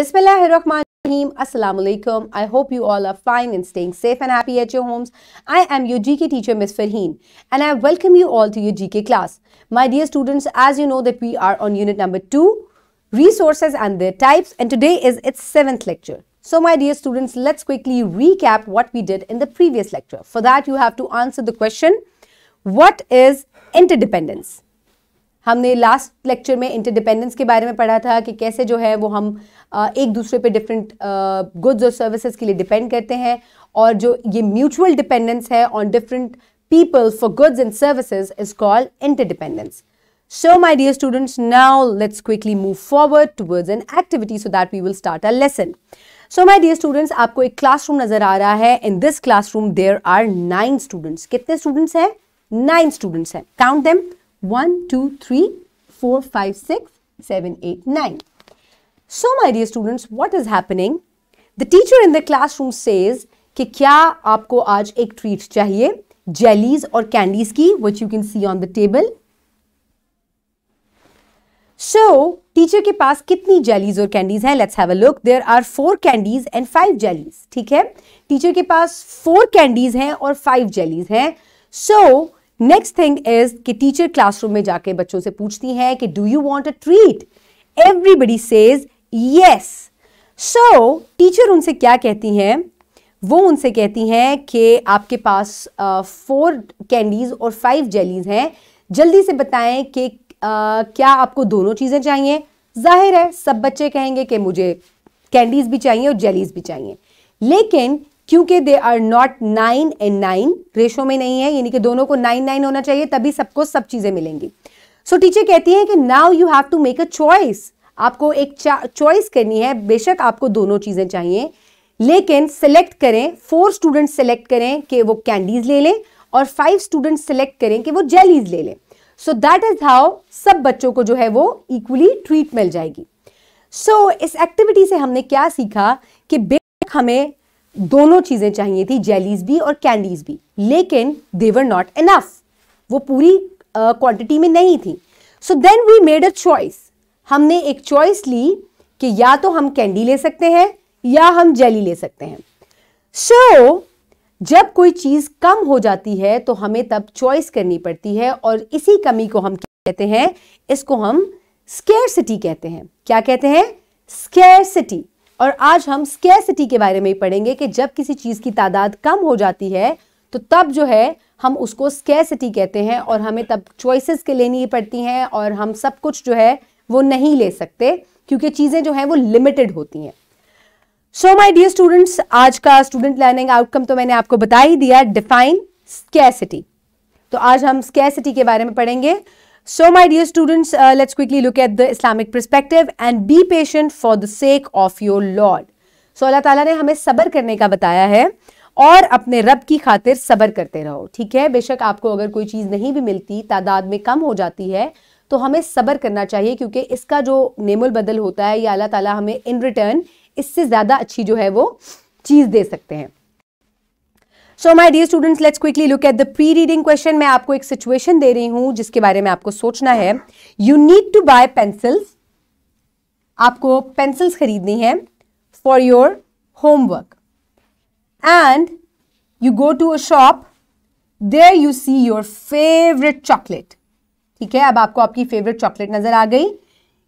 Bismillahirrahmanirrahim. Assalamu alaikum. I hope you all are fine and staying safe and happy at your homes. I am your GK teacher Ms. Farheen and I welcome you all to your GK class. My dear students, as you know that we are on unit number 2, resources and their types and today is its 7th lecture. So my dear students, let's quickly recap what we did in the previous lecture. For that you have to answer the question, what is interdependence? हमने last lecture में interdependence के बारे में पढ़ा था कि कैसे जो है वो हम एक दूसरे पे डिफरेंट गुड्स और सर्विसेज के लिए डिपेंड करते हैं और जो ये म्यूचुअल डिपेंडेंस है on different people for goods and services is called interdependence so my dear students now let's quickly move forward towards an activity so that we will start a lesson so my dear students आपको एक classroom नजर आ रहा है in this class there are nine students कितने students हैं nine students हैं count them 1, 2, 3, 4, 5, 6, 7, 8, 9. So, my dear students, what is happening? The teacher in the classroom says कि क्या आपको आज एक ट्रीट चाहिए जेलीज और कैंडीज की which you can see on the table so teacher के पास कितनी जेलीज और कैंडीज है let's have a look there are four candies and five jellies ठीक है टीचर के पास फोर कैंडीज हैं और फाइव जेलीज हैं so so, next thing is कि टीचर क्लासरूम में जाके बच्चों से पूछती हैं कि do you want a treat everybody says yes so teacher उनसे क्या कहती हैं वो उनसे कहती हैं कि आपके पास फोर कैंडीज़ और फाइव जेलीज हैं जल्दी से बताएं कि क्या आपको दोनों चीज़ें चाहिए जाहिर है सब बच्चे कहेंगे कि मुझे कैंडीज़ भी चाहिए और जेलीज भी चाहिए लेकिन क्योंकि they are not nine and nine ratio में नहीं है यानी कि दोनों को नाइन नाइन होना चाहिए तभी सबको सब चीजें मिलेंगी सो so, टीचर कहती है कि now you have to make a choice आपको एक चॉइस करनी है बेशक आपको दोनों चीजें चाहिए लेकिन सेलेक्ट करें फोर स्टूडेंट सेलेक्ट करें कि वो कैंडीज ले लें और फाइव स्टूडेंट सेलेक्ट करें कि वो जेलीज ले लें सो दैट इज हाउ सब बच्चों को जो है वो इक्वली ट्रीट मिल जाएगी सो so, इस एक्टिविटी से हमने क्या सीखा कि बेशक हमें दोनों चीज़ें चाहिए थी जेलीज भी और कैंडीज भी लेकिन देवर नॉट इनफ वो पूरी क्वांटिटी uh, में नहीं थी so then we made a choice हमने एक चॉइस ली कि या तो हम कैंडी ले सकते हैं या हम जेली ले सकते हैं सो so, जब कोई चीज़ कम हो जाती है तो हमें तब चॉइस करनी पड़ती है और इसी कमी को हम कहते हैं इसको हम स्केयर सिटी कहते हैं क्या कहते हैं स्केयर सिटी और आज हम स्केसिटी के बारे में पढ़ेंगे कि जब किसी चीज़ की तादाद कम हो जाती है तो तब जो है हम उसको स्केसिटी कहते हैं और हमें तब चॉइसेस के लेनी पड़ती हैं और हम सब कुछ जो है वो नहीं ले सकते क्योंकि चीज़ें जो है वो लिमिटेड होती हैं सो माई डियर स्टूडेंट्स आज का स्टूडेंट लर्निंग आउटकम तो मैंने आपको बता ही दिया डिफाइन स्केसिटी तो आज हम स्केसिटी के बारे में पढ़ेंगे So, my dear students, uh, let's quickly look at the Islamic perspective and be patient for the sake of your Lord. So, Allah Ta'ala ने हमें सब्र करने का बताया है और अपने रब की खातिर सब्र करते रहो ठीक है बेशक आपको अगर कोई चीज़ नहीं भी मिलती तादाद में कम हो जाती है तो हमें सब्र करना चाहिए क्योंकि इसका जो नेमुल बदल होता है या अल्लाह ताला हमें इन रिटर्न इससे ज़्यादा अच्छी जो है वो चीज़ दे सकते हैं so my dear students let's quickly look at the pre reading question मैं आपको एक सिचुएशन दे रही हूं जिसके बारे में आपको सोचना है you need to buy pencils आपको पेंसिल्स खरीदनी है for your homework and you go to a shop there you see your favourite chocolate ठीक है अब आपको आपकी फेवरेट चॉकलेट नजर आ गई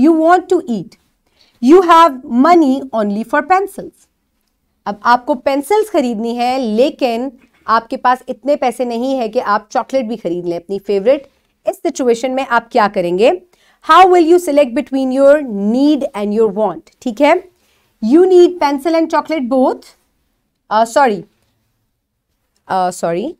you want to eat you have money only for pencils अब आपको पेंसिल्स खरीदनी है लेकिन आपके पास इतने पैसे नहीं है कि आप चॉकलेट भी खरीद लें अपनी फेवरेट इस सिचुएशन में आप क्या करेंगे how will you select between your need and your want ठीक है you need pencil and chocolate both sorry sorry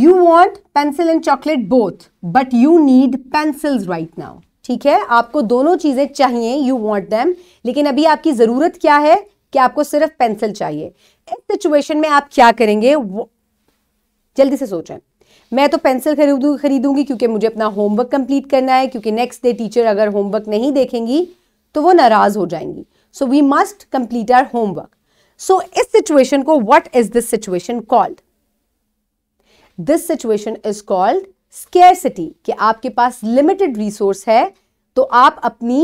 You want pencil and chocolate both, but you need pencils right now. ठीक है आपको दोनों चीज़ें चाहिए यू वॉन्ट दैम लेकिन अभी आपकी ज़रूरत क्या है कि आपको सिर्फ पेंसिल चाहिए इस सिचुएशन में आप क्या करेंगे जल्दी से सोचें मैं तो पेंसिल खरीदू खरीदूंगी क्योंकि मुझे अपना होमवर्क कंप्लीट करना है क्योंकि नेक्स्ट डे टीचर अगर होमवर्क नहीं देखेंगी तो वो नाराज़ हो जाएंगी so we must complete our homework सो इस सिचुएशन को what is this situation called this situation is called scarcity कि आपके पास लिमिटेड रिसोर्स है तो आप अपनी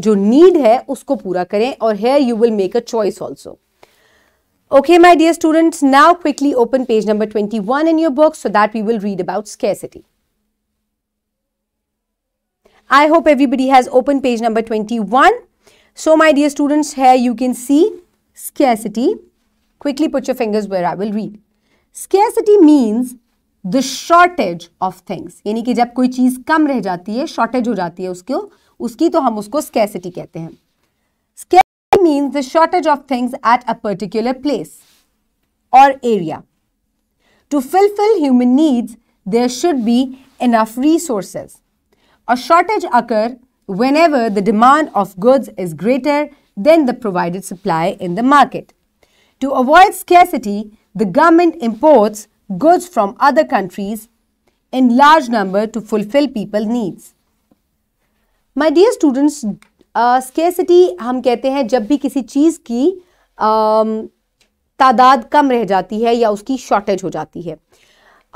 जो नीड है उसको पूरा करें और here you will make a choice also okay my dear students now quickly open page number twenty one in your book so that we will read about scarcity I hope everybody has open page number twenty one so my dear students here you can see scarcity quickly put your fingers where I will read scarcity means the shortage of things यानी कि जब कोई चीज़ कम रह जाती है shortage हो जाती है उसको उसकी तो हम उसको स्कैसिटी कहते हैं means the shortage of things at a particular place और area to human needs should be enough resources A shortage occur whenever the demand of goods is greater than the provided supply in the market. To avoid scarcity, the government imports goods from other countries in large number to fulfill people needs my dear students uh, scarcity हम कहते हैं जब भी किसी चीज़ की um तादाद कम रह जाती है या उसकी शॉर्टेज हो जाती है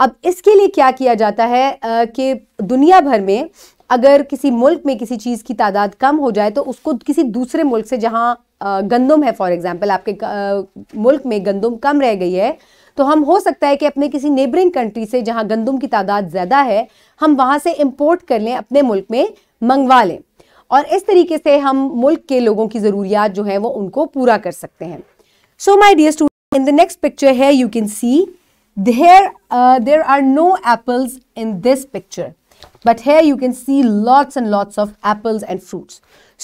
अब इसके लिए क्या किया जाता है uh, कि दुनिया भर में अगर किसी मुल्क में किसी चीज़ की तादाद कम हो जाए तो उसको किसी दूसरे मुल्क से जहाँ uh, गंदम है फॉर एग्ज़ाम्पल आपके मुल्क में गंदम कम रह गई है तो हम हो सकता है कि अपने किसी नेबरिंग कंट्री से जहां गंदम की तादाद ज़्यादा है हम वहां से इम्पोर्ट कर लें अपने मुल्क में मंगवा लें और इस तरीके से हम मुल्क के लोगों की ज़रूरियात जो है वो उनको पूरा कर सकते हैं so my dear student in the next picture है you can see there there are no apples in this picture but है you can see lots and lots of apples and fruits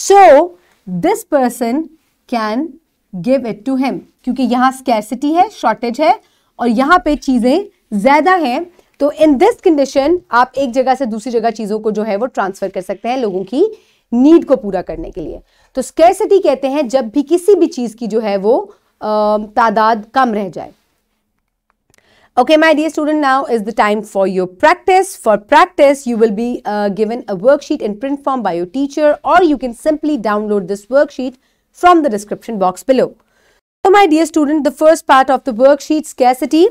so this person can give it to them क्योंकि यहाँ scarcity है shortage है और यहाँ पे चीज़ें ज़्यादा हैं तो इन दिस कंडीशन आप एक जगह से दूसरी जगह चीज़ों को जो है वो ट्रांसफ़र कर सकते हैं लोगों की नीड को पूरा करने के लिए तो स्केसिटी कहते हैं जब भी किसी भी चीज़ की जो है वो तादाद कम रह जाए okay my dear student now is the time for your practice for practice you will be given a worksheet in print form by your teacher और you can simply download this worksheet from the description box below So my dear student, the first part of the worksheet, scarcity.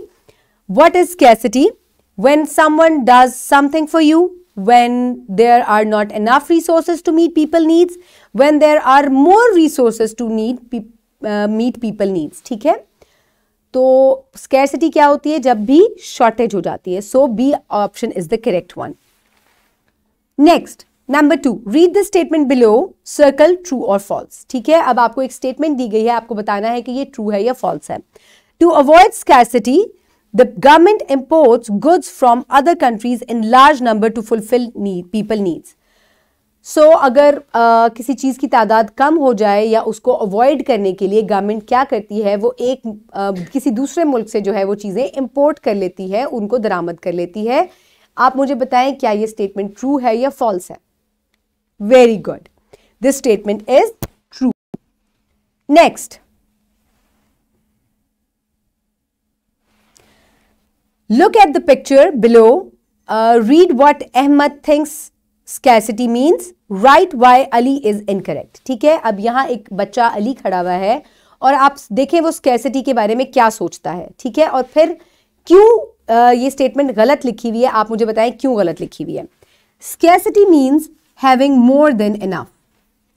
What is scarcity? When someone does something for you, when there are not enough resources to meet people needs, when there are more resources to need pe uh, meet people needs, ठीक है? तो scarcity क्या होती है जब भी shortage हो जाती है. So B option is the correct one. Next, number two read the statement below circle true और फॉल्स ठीक है अब आपको एक स्टेटमेंट दी गई है आपको बताना है कि ये ट्रू है या फॉल्स है to avoid scarcity the government imports goods from other countries in large number to fulfil need people needs so so, अगर आ, किसी चीज़ की तादाद कम हो जाए या उसको अवॉइड करने के लिए गवर्नमेंट क्या करती है वो एक आ, किसी दूसरे मुल्क से जो है वो चीज़ें इम्पोर्ट कर लेती है उनको दरामद कर लेती है आप मुझे बताएं क्या ये स्टेटमेंट ट्रू है या फॉल्स है Very good. This statement is true. Next. Look at the picture below. Uh, read what Ahmad thinks scarcity means right why Ali is incorrect ठीक है अब यहाँ एक बच्चा अली खड़ा हुआ है और आप देखें वो स्कैसिटी के बारे में क्या सोचता है ठीक है और फिर क्यों uh, ये स्टेटमेंट गलत लिखी हुई है आप मुझे बताएं क्यों गलत लिखी हुई है scarcity means Having more than enough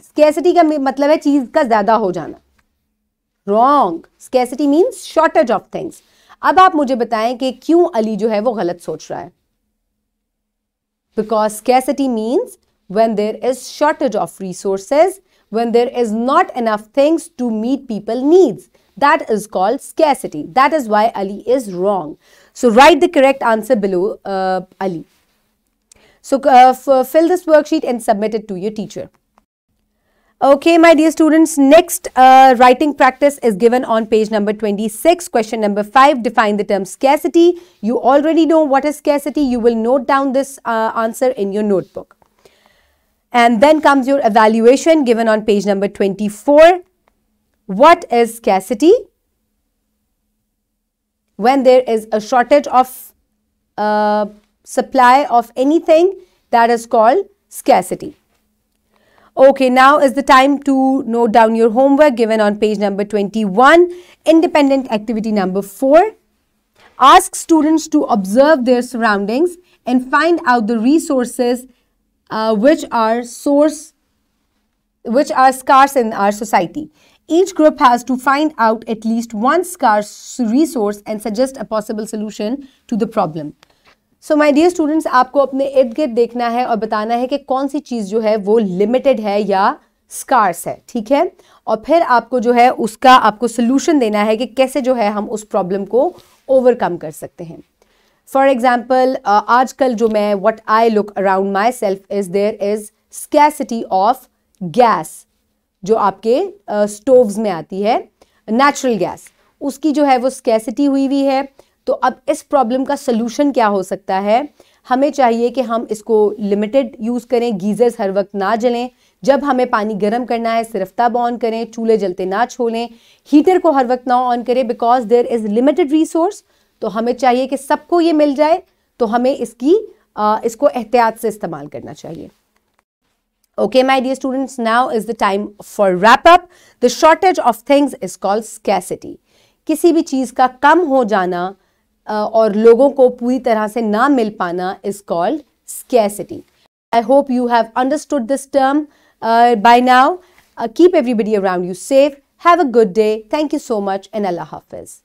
scarcity का मतलब है चीज का ज्यादा हो जाना wrong scarcity means shortage of things अब आप मुझे बताएं कि क्यों अली जो है वो गलत सोच रहा है because scarcity means when there is shortage of resources, when there is not enough things to meet people needs. That is called scarcity. That is why Ali is wrong. So write the correct answer below uh, Ali. So uh, uh, fill this worksheet and submit it to your teacher. Okay, my dear students, next uh, writing practice is given on page number 26. Question number 5, define the term scarcity. You already know what is scarcity. You will note down this uh, answer in your notebook. And then comes your evaluation given on page number 24. What is scarcity? When there is a shortage of uh, supply of anything that is called scarcity. Okay, now is the time to note down your homework given on page number 21, independent activity number 4. Ask students to observe their surroundings and find out the resources uh, which are source which are scarce in our society. Each group has to find out at least one scarce resource and suggest a possible solution to the problem. So my dear students आपको अपने इर्द गिर्द देखना है और बताना है कि कौन सी चीज़ जो है वो लिमिटेड है या स्कार्स है ठीक है और फिर आपको जो है उसका आपको सोल्यूशन देना है कि कैसे जो है हम उस प्रॉब्लम को ओवरकम कर सकते हैं फॉर एग्जाम्पल आज कल जो मैं what I look around myself is there is scarcity of gas जो आपके स्टोव्स uh, में आती है नेचुरल गैस उसकी जो है वो स्कैसिटी हुई हुई है तो अब इस प्रॉब्लम का सलूशन क्या हो सकता है हमें चाहिए कि हम इसको लिमिटेड यूज़ करें गीज़र्स हर वक्त ना जलें जब हमें पानी गर्म करना है सिर्फ तब ऑन करें चूल्हे जलते ना छोलें हीटर को हर वक्त ना ऑन करें because there is limited resource तो हमें चाहिए कि सबको ये मिल जाए तो हमें इसकी आ, इसको एहतियात से इस्तेमाल करना चाहिए okay my dear students now is the time for wrap up the shortage of things is called scarcity किसी भी चीज़ का कम हो जाना और लोगों को पूरी तरह से ना मिल पाना is called scarcity I hope you have understood this term by now keep everybody around you safe have a good day thank you so much and अल्लाह हाफिज़